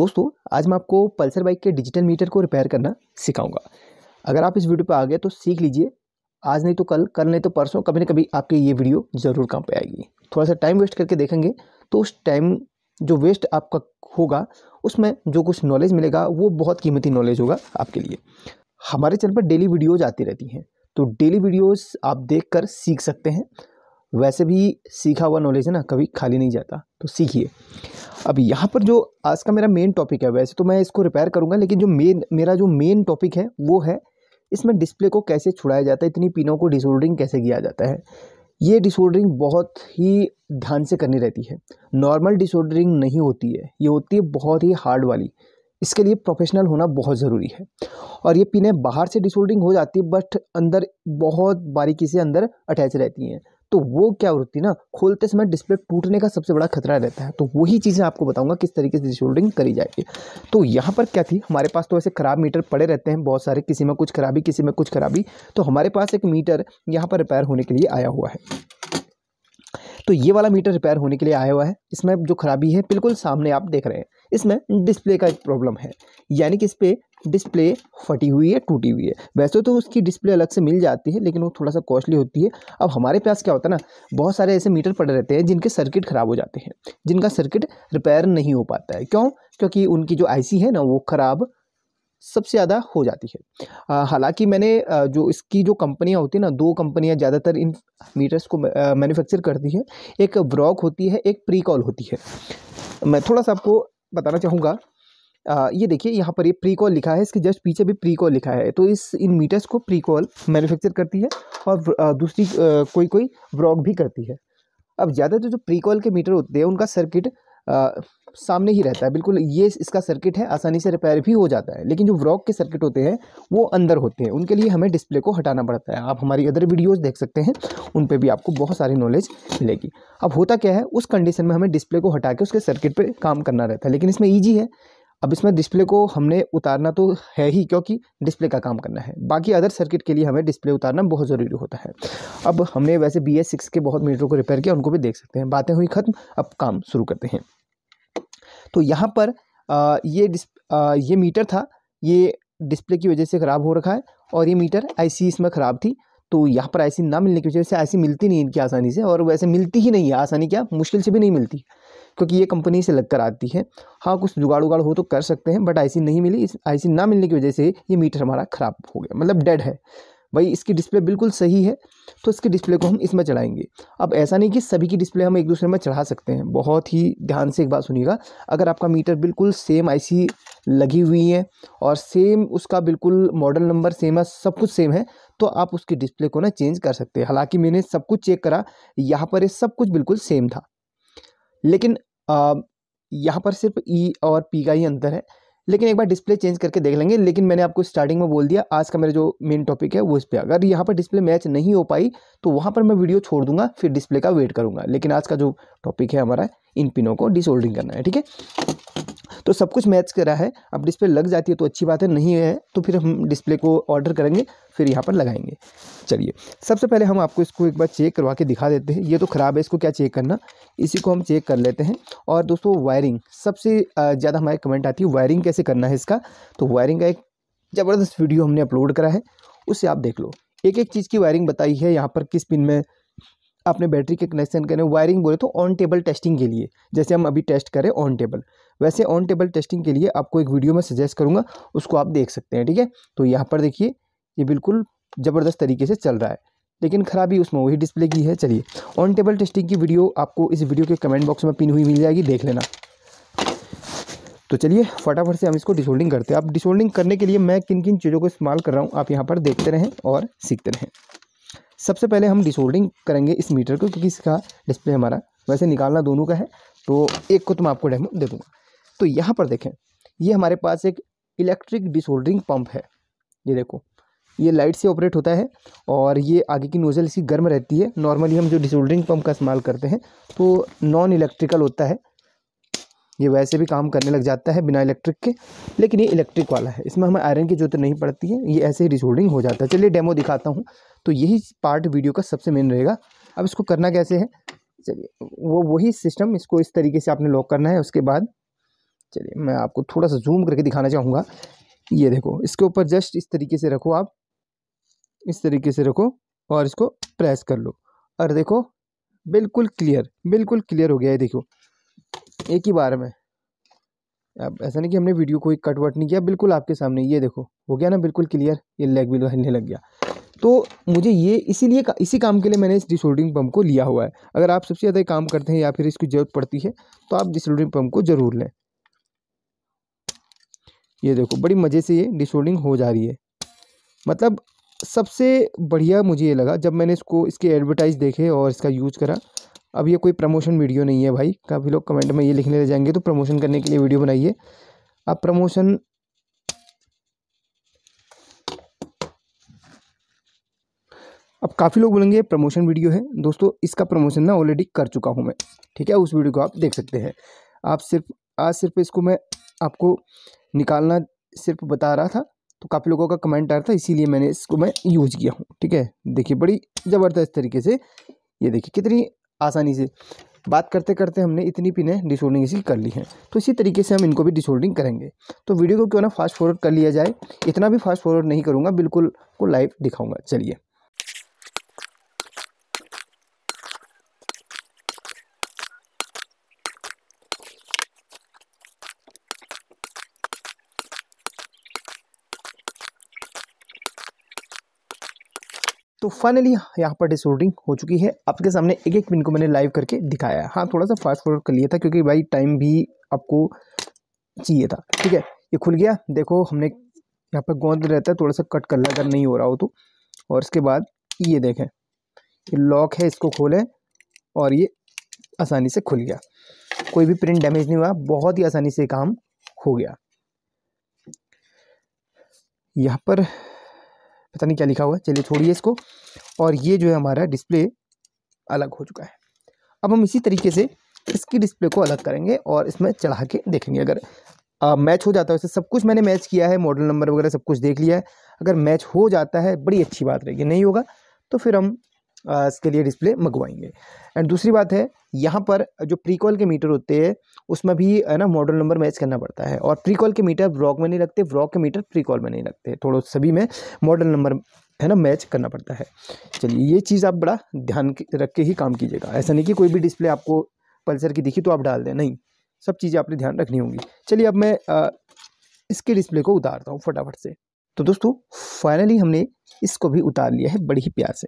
दोस्तों आज मैं आपको पल्सर बाइक के डिजिटल मीटर को रिपेयर करना सिखाऊंगा अगर आप इस वीडियो पर आ गए तो सीख लीजिए आज नहीं तो कल कल नहीं तो परसों कभी ना कभी आपके ये वीडियो ज़रूर काम पे आएगी थोड़ा सा टाइम वेस्ट करके देखेंगे तो उस टाइम जो वेस्ट आपका होगा उसमें जो कुछ नॉलेज मिलेगा वो बहुत कीमती नॉलेज होगा आपके लिए हमारे चैनल पर डेली वीडियोज़ आती रहती हैं तो डेली वीडियोज़ आप देख कर सीख सकते हैं वैसे भी सीखा हुआ नॉलेज है ना कभी खाली नहीं जाता तो सीखिए अब यहाँ पर जो आज का मेरा मेन टॉपिक है वैसे तो मैं इसको रिपेयर करूँगा लेकिन जो मेन मेरा जो मेन टॉपिक है वो है इसमें डिस्प्ले को कैसे छुड़ाया जाता है इतनी पिनों को डिसोल्डरिंग कैसे किया जाता है ये डिसोल्डरिंग बहुत ही ध्यान से करनी रहती है नॉर्मल डिसोल्डरिंग नहीं होती है ये होती है बहुत ही हार्ड वाली इसके लिए प्रोफेशनल होना बहुत ज़रूरी है और ये पिनें बाहर से डिसोल्डरिंग हो जाती है बट अंदर बहुत बारीकी से अंदर अटैच रहती हैं तो वो क्या होती ना खोलते समय डिस्प्ले टूटने का सबसे बड़ा खतरा रहता है तो वही चीज़ें आपको बताऊंगा किस तरीके से रिशोल्डिंग करी जाएगी तो यहाँ पर क्या थी हमारे पास तो ऐसे ख़राब मीटर पड़े रहते हैं बहुत सारे किसी में कुछ खराबी किसी में कुछ खराबी तो हमारे पास एक मीटर यहाँ पर रिपेयर होने के लिए आया हुआ है तो ये वाला मीटर रिपेयर होने के लिए आया हुआ है इसमें जो खराबी है बिल्कुल सामने आप देख रहे हैं इसमें डिस्प्ले का एक प्रॉब्लम है यानी कि इस पर डिस्प्ले फटी हुई है टूटी हुई है वैसे तो उसकी डिस्प्ले अलग से मिल जाती है लेकिन वो थोड़ा सा कॉस्टली होती है अब हमारे पास क्या होता है ना बहुत सारे ऐसे मीटर पड़े रहते हैं जिनके सर्किट ख़राब हो जाते हैं जिनका सर्किट रिपेयर नहीं हो पाता है क्यों क्योंकि उनकी जो आईसी है ना वो ख़राब सबसे ज़्यादा हो जाती है हालांकि मैंने जो इसकी जो कंपनियां होती है ना दो कंपनियां ज़्यादातर इन मीटर्स को मैन्युफैक्चर करती हैं एक ब्रॉक होती है एक प्री कॉल होती है मैं थोड़ा सा आपको बताना चाहूँगा ये देखिए यहाँ पर ये प्री कॉल लिखा है इसके जस्ट पीछे भी प्री कॉल लिखा है तो इस इन मीटर्स को प्री कॉल मैन्युफैक्चर करती है और दूसरी कोई कोई ब्रॉक भी करती है अब ज़्यादातर जो प्री कॉल के मीटर होते हैं उनका सर्किट आ, सामने ही रहता है बिल्कुल ये इसका सर्किट है आसानी से रिपेयर भी हो जाता है लेकिन जो व्रॉक के सर्किट होते हैं वो अंदर होते हैं उनके लिए हमें डिस्प्ले को हटाना पड़ता है आप हमारी अदर वीडियोस देख सकते हैं उन पर भी आपको बहुत सारी नॉलेज मिलेगी अब होता क्या है उस कंडीशन में हमें डिस्प्ले को हटा के उसके सर्किट पर काम करना रहता है लेकिन इसमें ईजी है अब इसमें डिस्प्ले को हमने उतारना तो है ही क्योंकि डिस्प्ले का काम करना है बाकी अदर सर्किट के लिए हमें डिस्प्ले उतारना बहुत ज़रूरी होता है अब हमने वैसे बी एस सिक्स के बहुत मीटरों को रिपेयर किया उनको भी देख सकते हैं बातें हुई ख़त्म अब काम शुरू करते हैं तो यहाँ पर आ, ये डिस आ, ये मीटर था ये डिस्प्ले की वजह से ख़राब हो रखा है और ये मीटर आईसी इसमें ख़राब थी तो यहाँ पर आईसी ना मिलने की वजह से आईसी मिलती नहीं इनकी आसानी से और वैसे मिलती ही नहीं है आसानी क्या मुश्किल से भी नहीं मिलती क्योंकि ये कंपनी से लग कर आती है हाँ कुछ जुगाड़ उगाड़ हो तो कर सकते हैं बट आईसी नहीं मिली इस आईसी ना मिलने की वजह से ये मीटर हमारा ख़राब हो गया मतलब डेड है भाई इसकी डिस्प्ले बिल्कुल सही है तो इसके डिस्प्ले को हम इसमें चढ़ाएंगे अब ऐसा नहीं कि सभी की डिस्प्ले हम एक दूसरे में चढ़ा सकते हैं बहुत ही ध्यान से एक बात सुनिएगा अगर आपका मीटर बिल्कुल सेम आईसी लगी हुई है और सेम उसका बिल्कुल मॉडल नंबर सेम है सब कुछ सेम है तो आप उसकी डिस्प्ले को ना चेंज कर सकते हैं हालाँकि मैंने सब कुछ चेक करा यहाँ पर ये सब कुछ बिल्कुल सेम था लेकिन यहाँ पर सिर्फ ई e और पी का ही अंतर है लेकिन एक बार डिस्प्ले चेंज करके देख लेंगे लेकिन मैंने आपको स्टार्टिंग में बोल दिया आज का मेरा जो मेन टॉपिक है वो इस पर अगर यहाँ पर डिस्प्ले मैच नहीं हो पाई तो वहाँ पर मैं वीडियो छोड़ दूंगा फिर डिस्प्ले का वेट करूँगा लेकिन आज का जो टॉपिक है हमारा इन पिनों को डिसोल्डिंग करना है ठीक है तो सब कुछ मैच कर रहा है अब डिस्प्ले लग जाती है तो अच्छी बात है नहीं है तो फिर हम डिस्प्ले को ऑर्डर करेंगे फिर यहाँ पर लगाएंगे चलिए सबसे पहले हम आपको इसको एक बार चेक करवा के दिखा देते हैं ये तो ख़राब है इसको क्या चेक करना इसी को हम चेक कर लेते हैं और दोस्तों वायरिंग सबसे ज़्यादा हमारे कमेंट आती है वायरिंग कैसे करना है इसका तो वायरिंग का एक ज़बरदस्त वीडियो हमने अपलोड करा है उसे आप देख लो एक एक चीज़ की वायरिंग बताई है यहाँ पर किस पिन में आपने बैटरी के कनेक्शन करें वायरिंग बोले तो ऑन टेबल टेस्टिंग के लिए जैसे हम अभी टेस्ट करें ऑन टेबल वैसे ऑन टेबल टेस्टिंग के लिए आपको एक वीडियो में सजेस्ट करूँगा उसको आप देख सकते हैं ठीक है तो यहाँ पर देखिए ये बिल्कुल ज़बरदस्त तरीके से चल रहा है लेकिन खराबी उसमें वही डिस्प्ले की है चलिए ऑन टेबल टेस्टिंग की वीडियो आपको इस वीडियो के कमेंट बॉक्स में पिन हुई मिल जाएगी देख लेना तो चलिए फटाफट से हम इसको डिसोल्डिंग करते हैं आप डिसोल्डिंग करने के लिए मैं किन किन चीज़ों को इस्तेमाल कर रहा हूँ आप यहाँ पर देखते रहें और सीखते रहें सबसे पहले हम डिसोल्डिंग करेंगे इस मीटर को क्योंकि इसका डिस्प्ले हमारा वैसे निकालना दोनों का है तो एक को तो मैं आपको डेमो दे दूँगा तो यहाँ पर देखें ये हमारे पास एक इलेक्ट्रिक डिसोल्डरिंग पंप है ये देखो ये लाइट से ऑपरेट होता है और ये आगे की नोज़ल इसकी गर्म रहती है नॉर्मली हम जो डिसोल्डरिंग पंप का इस्तेमाल करते हैं तो नॉन इलेक्ट्रिकल होता है ये वैसे भी काम करने लग जाता है बिना इलेक्ट्रिक के लेकिन ये इलेक्ट्रिक वाला है इसमें हमें आयरन की जरूरत नहीं पड़ती है ये ऐसे ही रिसोल्डिंग हो जाता है चलिए डेमो दिखाता हूँ तो यही पार्ट वीडियो का सबसे मेन रहेगा अब इसको करना कैसे है चलिए वो वही सिस्टम इसको इस तरीके से आपने लॉक करना है उसके बाद चलिए मैं आपको थोड़ा सा जूम करके दिखाना चाहूँगा ये देखो इसके ऊपर जस्ट इस तरीके से रखो आप इस तरीके से रखो और इसको प्रेस कर लो और देखो बिल्कुल क्लियर बिल्कुल क्लियर हो गया है देखो एक ही बार में अब ऐसा नहीं कि हमने वीडियो कोई कट वट नहीं किया बिल्कुल आपके सामने ये देखो हो गया ना बिल्कुल क्लियर ये लेग बिल हिलने लग गया तो मुझे ये इसीलिए का, इसी काम के लिए मैंने इस डिसोल्डिंग पम्प को लिया हुआ है अगर आप सबसे ज़्यादा काम करते हैं या फिर इसकी ज़रूरत पड़ती है तो आप डिसोल्डिंग पम्प को ज़रूर लें ये देखो बड़ी मज़े से ये डिसोल्डिंग हो जा रही है मतलब सबसे बढ़िया मुझे ये लगा जब मैंने इसको इसके एडवर्टाइज देखे और इसका यूज करा अब ये कोई प्रमोशन वीडियो नहीं है भाई काफ़ी लोग कमेंट में ये लिखने ले जाएंगे तो प्रमोशन करने के लिए वीडियो बनाइए आप प्रमोशन अब काफ़ी लोग बोलेंगे प्रमोशन वीडियो है दोस्तों इसका प्रमोशन ना ऑलरेडी कर चुका हूँ मैं ठीक है उस वीडियो को आप देख सकते हैं आप सिर्फ आज सिर्फ इसको मैं आपको निकालना सिर्फ बता रहा था तो काफ़ी लोगों का कमेंट आ रहा था इसीलिए मैंने इसको मैं यूज किया हूँ ठीक है देखिए बड़ी ज़बरदस्त तरीके से ये देखिए कितनी आसानी से बात करते करते हमने इतनी पिने डिसोल्डिंग इसी कर ली है तो इसी तरीके से हम इनको भी डिसोल्डिंग करेंगे तो वीडियो को क्यों ना फास्ट फॉरवर्ड कर लिया जाए इतना भी फास्ट फॉरवर्ड नहीं करूँगा बिल्कुल को लाइव दिखाऊँगा चलिए फाइनली यहाँ पर डिसऑर्डरिंग हो चुकी है आपके सामने एक एक पिन को मैंने लाइव करके दिखाया है हाँ थोड़ा सा फास्ट फॉरवर्ड कर लिया था क्योंकि भाई टाइम भी आपको चाहिए था ठीक है ये खुल गया देखो हमने यहाँ पर गोंद रहता है थोड़ा सा कट कर लिया अगर नहीं हो रहा हो तो और इसके बाद ये देखें ये लॉक है इसको खोलें और ये आसानी से खुल गया कोई भी प्रिंट डैमेज नहीं हुआ बहुत ही आसानी से काम हो गया यहाँ पर पता नहीं क्या लिखा हुआ है चलिए छोड़िए इसको और ये जो है हमारा डिस्प्ले अलग हो चुका है अब हम इसी तरीके से इसकी डिस्प्ले को अलग करेंगे और इसमें चढ़ा के देखेंगे अगर आ, मैच हो जाता है वैसे सब कुछ मैंने मैच किया है मॉडल नंबर वगैरह सब कुछ देख लिया है अगर मैच हो जाता है बड़ी अच्छी बात रहेगी नहीं होगा तो फिर हम इसके लिए डिस्प्ले मंगवाएंगे एंड दूसरी बात है यहाँ पर जो प्री कॉल के मीटर होते हैं उसमें भी है ना मॉडल नंबर मैच करना पड़ता है और प्री कॉल के मीटर ब्रॉक में नहीं लगते ब्रॉक के मीटर प्री कॉल में नहीं लगते थोड़ा सभी में मॉडल नंबर है ना मैच करना पड़ता है चलिए ये चीज़ आप बड़ा ध्यान रख के ही काम कीजिएगा ऐसा नहीं कि कोई भी डिस्प्ले आपको पल्सर की दिखी तो आप डाल दें नहीं सब चीज़ें आपने ध्यान रखनी होंगी चलिए अब मैं इसके डिस्प्ले को उतारता हूँ फटाफट से तो दोस्तों फाइनली हमने इसको भी उतार लिया है बड़ी ही प्यार से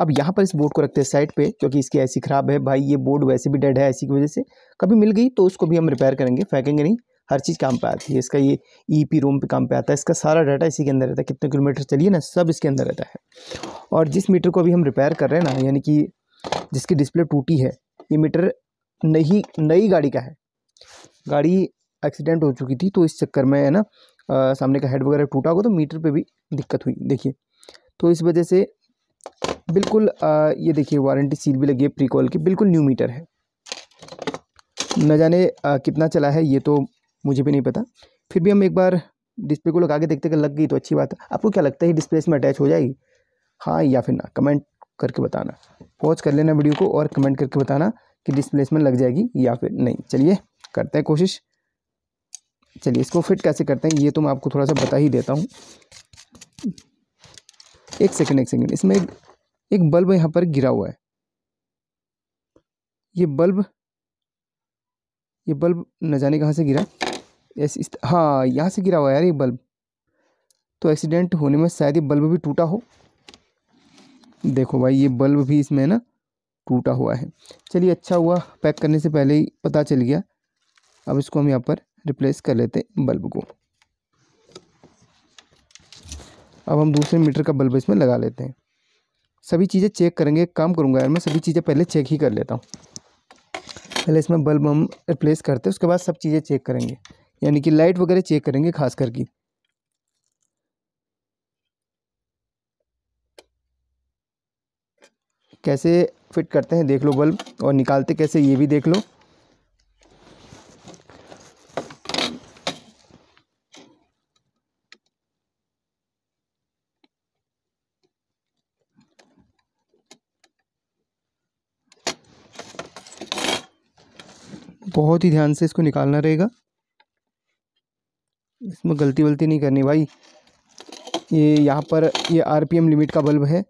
अब यहाँ पर इस बोर्ड को रखते हैं साइड पे क्योंकि इसकी ऐसी ख़राब है भाई ये बोर्ड वैसे भी डेड है ऐसी की वजह से कभी मिल गई तो उसको भी हम रिपेयर करेंगे फेंकेंगे नहीं हर चीज़ काम पे आती है इसका ये ई पी रोम पे काम पे आता है इसका सारा डाटा इसी के अंदर रहता है कितने किलोमीटर चलिए ना सब इसके अंदर रहता है और जिस मीटर को अभी हम रिपेयर कर रहे हैं ना यानी कि जिसकी डिस्प्ले टूटी है ये मीटर नई नई गाड़ी का है गाड़ी एक्सीडेंट हो चुकी थी तो इस चक्कर में है ना सामने का हेड वगैरह टूटा होगा तो मीटर पर भी दिक्कत हुई देखिए तो इस वजह से बिल्कुल आ, ये देखिए वारंटी सील भी लगी है प्री कॉल की बिल्कुल न्यू मीटर है न जाने आ, कितना चला है ये तो मुझे भी नहीं पता फिर भी हम एक बार डिस्प्ले को लगा के देखते कि लग गई तो अच्छी बात है आपको क्या लगता है डिस्प्ले इसमें अटैच हो जाएगी हाँ या फिर ना कमेंट करके बताना पॉज कर लेना वीडियो को और कमेंट करके बताना कि डिस्प्लेसमेंट लग जाएगी या फिर नहीं चलिए करते हैं कोशिश चलिए इसको फिट कैसे करते हैं ये तो मैं आपको थोड़ा सा बता ही देता हूँ एक सेकंड एक सेकंड इसमें एक एक बल्ब यहाँ पर गिरा हुआ है ये बल्ब ये बल्ब न जाने कहाँ से गिरा ऐसे इस हाँ यहाँ से गिरा हुआ है यार ये बल्ब तो एक्सीडेंट होने में शायद ये बल्ब भी टूटा हो देखो भाई ये बल्ब भी इसमें ना टूटा हुआ है चलिए अच्छा हुआ पैक करने से पहले ही पता चल गया अब इसको हम यहाँ पर रिप्लेस कर लेते बल्ब को अब हम दूसरे मीटर का बल्ब इसमें लगा लेते हैं सभी चीज़ें चेक करेंगे एक काम करूँगा यार मैं सभी चीज़ें पहले चेक ही कर लेता हूँ पहले इसमें बल्ब हम रिप्लेस करते हैं उसके बाद सब चीज़ें चेक करेंगे यानी कि लाइट वगैरह चेक करेंगे खास करके कैसे फिट करते हैं देख लो बल्ब और निकालते कैसे ये भी देख लो बहुत ही ध्यान से इसको निकालना रहेगा इसमें गलती वलती नहीं करनी भाई ये यहाँ पर ये आरपीएम लिमिट का बल्ब है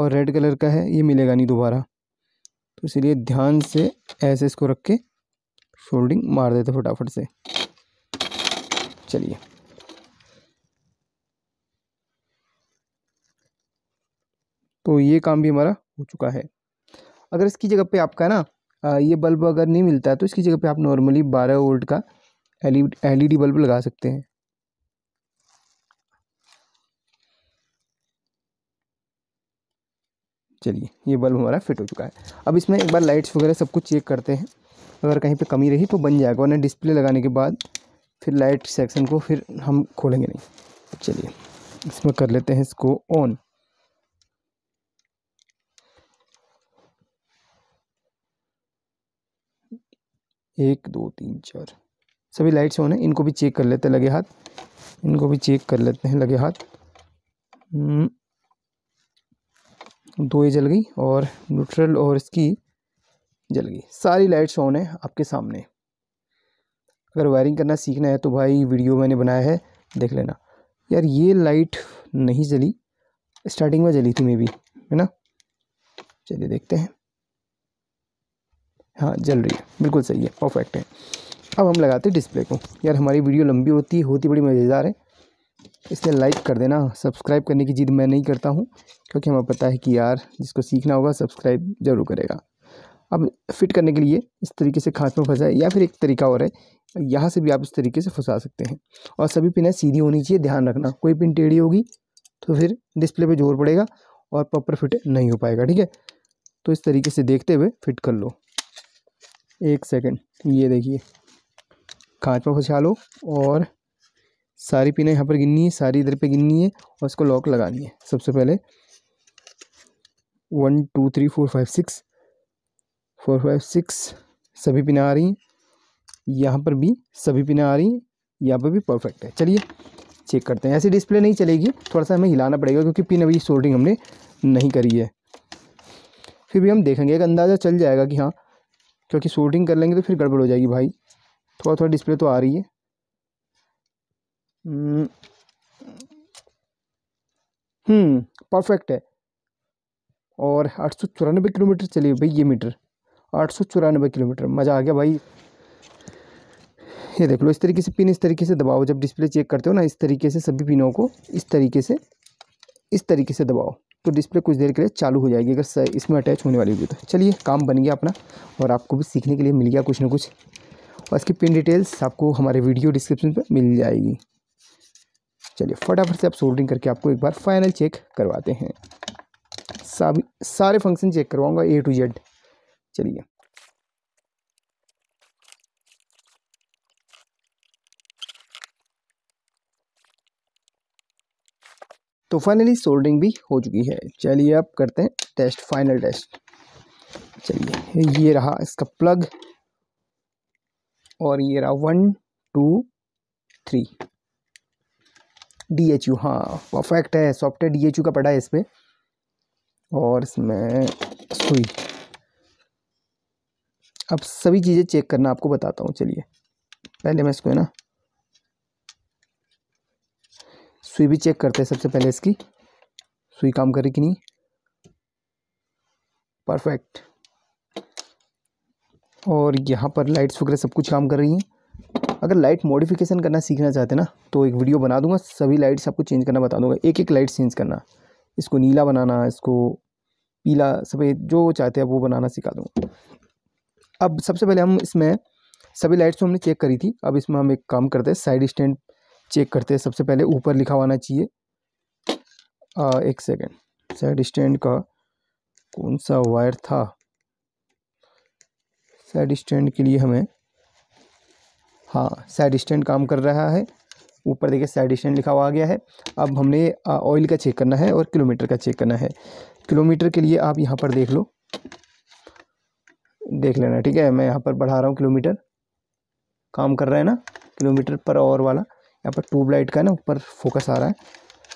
और रेड कलर का है ये मिलेगा नहीं दोबारा तो इसलिए ध्यान से ऐसे इसको रख के शोल्डिंग मार देते फटाफट से चलिए तो ये काम भी हमारा हो चुका है अगर इसकी जगह पे आपका ना ये बल्ब अगर नहीं मिलता तो इसकी जगह पे आप नॉर्मली 12 वोल्ट का एलईडी e e बल्ब लगा सकते हैं चलिए ये बल्ब हमारा फिट हो चुका है अब इसमें एक बार लाइट्स वगैरह सब कुछ चेक करते हैं अगर कहीं पे कमी रही तो बन जाएगा वरना डिस्प्ले लगाने के बाद फिर लाइट सेक्शन को फिर हम खोलेंगे नहीं चलिए इसमें कर लेते हैं इसको ऑन एक दो तीन चार सभी लाइट्स ऑन है इनको भी चेक कर लेते हैं लगे हाथ इनको भी चेक कर लेते हैं लगे हाथ हम्म। दो ये जल गई और न्यूट्रल और इसकी जल गई सारी लाइट्स ऑन है आपके सामने अगर वायरिंग करना सीखना है तो भाई वीडियो मैंने बनाया है देख लेना यार ये लाइट नहीं जली स्टार्टिंग में जली थी मे भी है ना चलिए देखते हैं हाँ जल रही है बिल्कुल सही है परफेक्ट है अब हम लगाते हैं डिस्प्ले को यार हमारी वीडियो लंबी होती है होती बड़ी मज़ेदार है इसलिए लाइक कर देना सब्सक्राइब करने की जिद मैं नहीं करता हूँ क्योंकि हमें पता है कि यार जिसको सीखना होगा सब्सक्राइब ज़रूर करेगा अब फिट करने के लिए इस तरीके से खाँच में फंसाए या फिर एक तरीका और है यहाँ से भी आप इस तरीके से फंसा सकते हैं और सभी पिनें सीधी होनी चाहिए ध्यान रखना कोई पिन टेढ़ी होगी तो फिर डिस्प्ले पे जोर पड़ेगा और प्रॉपर फिट नहीं हो पाएगा ठीक है तो इस तरीके से देखते हुए फिट कर लो एक सेकेंड ये देखिए खाच पर खुशहालो और सारी पिनें यहाँ पर गिननी है सारी इधर पे गिननी है और इसको लॉक लगानी है सबसे पहले one two three four five six four five six सभी पिनें आ रही हैं यहाँ पर भी सभी पिनें आ रही हैं यहाँ पर भी परफेक्ट है चलिए चेक करते हैं ऐसी डिस्प्ले नहीं चलेगी थोड़ा सा हमें हिलाना पड़ेगा क्योंकि पिन अभी सोल्डिंग हमने नहीं करी है फिर भी हम देखेंगे एक अंदाज़ा चल जाएगा कि हाँ क्योंकि शूटिंग कर लेंगे तो फिर गड़बड़ हो जाएगी भाई थोड़ा थोड़ा डिस्प्ले तो आ रही है परफेक्ट हम्म। हम्म, है और आठ सौ चौरानबे किलोमीटर चलिए भाई ये मीटर आठ सौ चौरानबे किलोमीटर मज़ा आ गया भाई ये देख लो इस तरीके से पिन इस तरीके से दबाओ जब डिस्प्ले चेक करते हो ना इस तरीके से सभी पिनों को इस तरीके से इस तरीके से दबाओ तो डिस्प्ले कुछ देर के लिए चालू हो जाएगी अगर इसमें अटैच होने वाली होगी तो चलिए काम बन गया अपना और आपको भी सीखने के लिए मिल गया कुछ ना कुछ और इसकी पिन डिटेल्स आपको हमारे वीडियो डिस्क्रिप्शन पर मिल जाएगी चलिए फटाफट से आप सोल्डिंग करके आपको एक बार फाइनल चेक करवाते हैं सारे फंक्शन चेक करवाऊँगा ए टू जेड चलिए तो फाइनली सोल्डरिंग भी हो चुकी है चलिए अब करते हैं टेस्ट फाइनल टेस्ट चलिए ये रहा इसका प्लग और ये रहा one two three D H U हाँ परफेक्ट है सॉफ्टवेयर डी एच यू का पड़ा है इस पर और इसमें सुई अब सभी चीज़ें चेक करना आपको बताता हूँ चलिए पहले मैं इसको है ना सुई भी चेक करते हैं सबसे पहले इसकी सुई काम करे कि नहीं परफेक्ट और यहाँ पर लाइट्स वगैरह सब कुछ काम कर रही हैं अगर लाइट मॉडिफिकेशन करना सीखना चाहते ना तो एक वीडियो बना दूंगा सभी लाइट्स आपको चेंज करना बता दूंगा एक एक लाइट चेंज करना इसको नीला बनाना इसको पीला सफ़ेद जो चाहते हैं वो बनाना सिखा दूँगा अब सबसे पहले हम इसमें सभी लाइट्स हमने चेक करी थी अब इसमें हम एक काम करते हैं साइड स्टैंड चेक करते हैं सबसे पहले ऊपर लिखा होना चाहिए एक सेकेंड साइड स्टैंड का कौन सा वायर था साइड स्टैंड के लिए हमें हाँ साइड स्टैंड काम कर रहा है ऊपर देखिए साइड स्टैंड लिखा हुआ आ गया है अब हमने ऑयल का चेक करना है और किलोमीटर का चेक करना है किलोमीटर के लिए आप यहाँ पर देख लो देख लेना ठीक है मैं यहाँ पर बढ़ा रहा हूँ किलोमीटर काम कर रहा है ना किलोमीटर पर और वाला यहाँ पर ट्यूबलाइट का ना ऊपर फोकस आ रहा है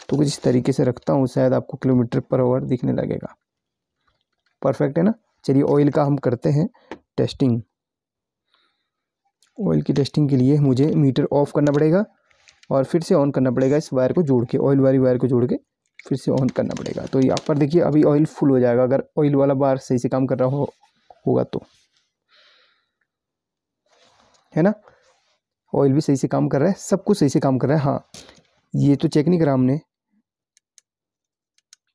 तो कुछ इस तरीके से रखता हूँ शायद आपको किलोमीटर पर आवर दिखने लगेगा परफेक्ट है ना चलिए ऑयल का हम करते हैं टेस्टिंग ऑयल की टेस्टिंग के लिए मुझे मीटर ऑफ करना पड़ेगा और फिर से ऑन करना पड़ेगा इस वायर को जोड़ के ऑयल वाली वायर को जोड़ के फिर से ऑन करना पड़ेगा तो यहाँ पर देखिए अभी ऑयल फुल हो जाएगा अगर ऑयल वाला बार सही से काम कर रहा हो होगा तो है ना ऑयल भी सही से काम कर रहा है सब कुछ सही से काम कर रहा है हाँ ये तो चेक नहीं करा हमने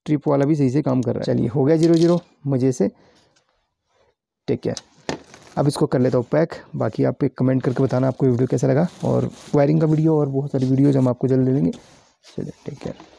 ट्रिप वाला भी सही से काम कर रहा है चलिए हो गया जीरो जीरो मज़े से टेक केयर अब इसको कर लेता हूँ पैक बाकी आप एक कमेंट करके बताना आपको वीडियो कैसा लगा और वायरिंग का वीडियो और बहुत सारी वीडियोज हम आपको जल्द दे देंगे चलिए टेक केयर